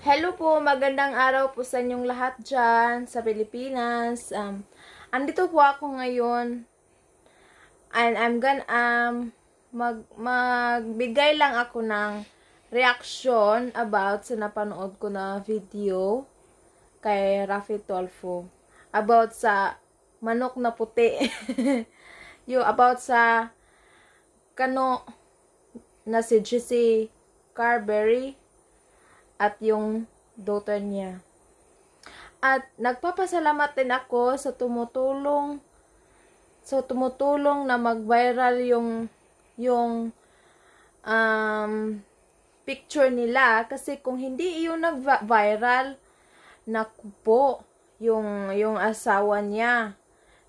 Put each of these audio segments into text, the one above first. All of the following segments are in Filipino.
Hello po, magandang araw po sa inyong lahat dyan sa Pilipinas. Um, andito po ako ngayon and I'm gonna um, mag, magbigay lang ako ng reaction about sa napanood ko na video kay Rafi Tolfo about sa manok na puti. Yo, about sa kano na si Jesse Carberry at yung daughter niya. At nagpapasalamat din ako sa tumutulong sa tumutulong na mag-viral yung yung um, picture nila kasi kung hindi iyon nag-viral naku po yung yung asawa niya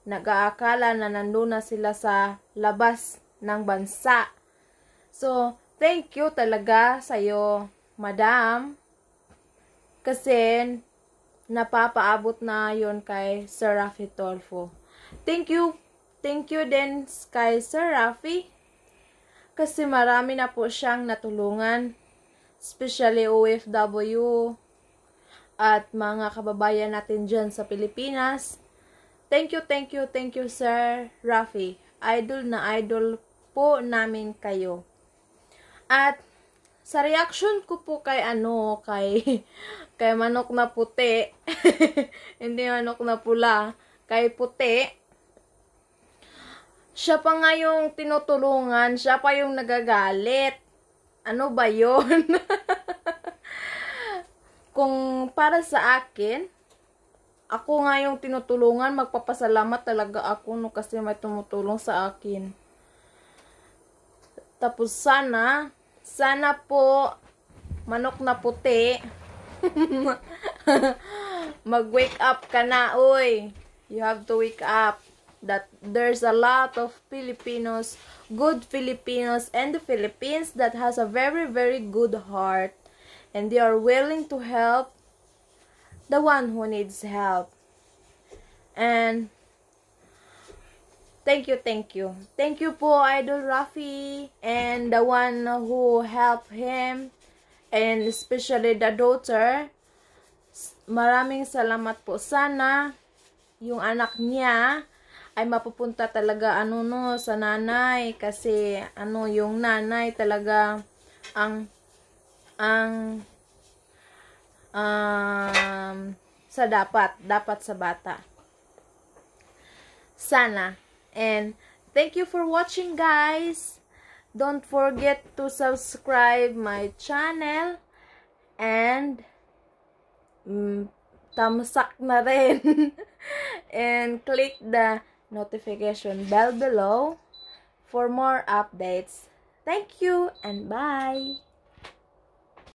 nag-aakala na nandun na sila sa labas ng bansa. So, thank you talaga sa'yo, madam, kasi, napapaabot na yon kay Sir Rafi Tolfo. Thank you, thank you din kay Sir Rafi. Kasi marami na po siyang natulungan. Especially OFW at mga kababayan natin dyan sa Pilipinas. Thank you, thank you, thank you, Sir Rafi. Idol na idol po namin kayo. At sa reaction ko po kay ano, kay, kay manok na puti, hindi manok na pula, kay puti, siya pa nga yung tinutulungan, siya pa yung nagagalit. Ano ba yon Kung para sa akin, ako nga yung tinutulungan, magpapasalamat talaga ako no kasi may tumutulong sa akin. Tapos sana, sana po, manok na puti, mag-wake up ka na, oy. You have to wake up. That there's a lot of Filipinos, good Filipinos, and the Philippines that has a very, very good heart. And they are willing to help the one who needs help. And Thank you, thank you. Thank you po, Idol Rafi, and the one who helped him, and especially the daughter. Maraming salamat po. Sana yung anak niya ay mapupunta talaga ano no sa nanay kasi ano yung nanay talaga ang ang um, sa dapat dapat sa bata sana And thank you for watching guys. Don't forget to subscribe my channel and mm, tamsak na rin. and click the notification bell below for more updates. Thank you and bye!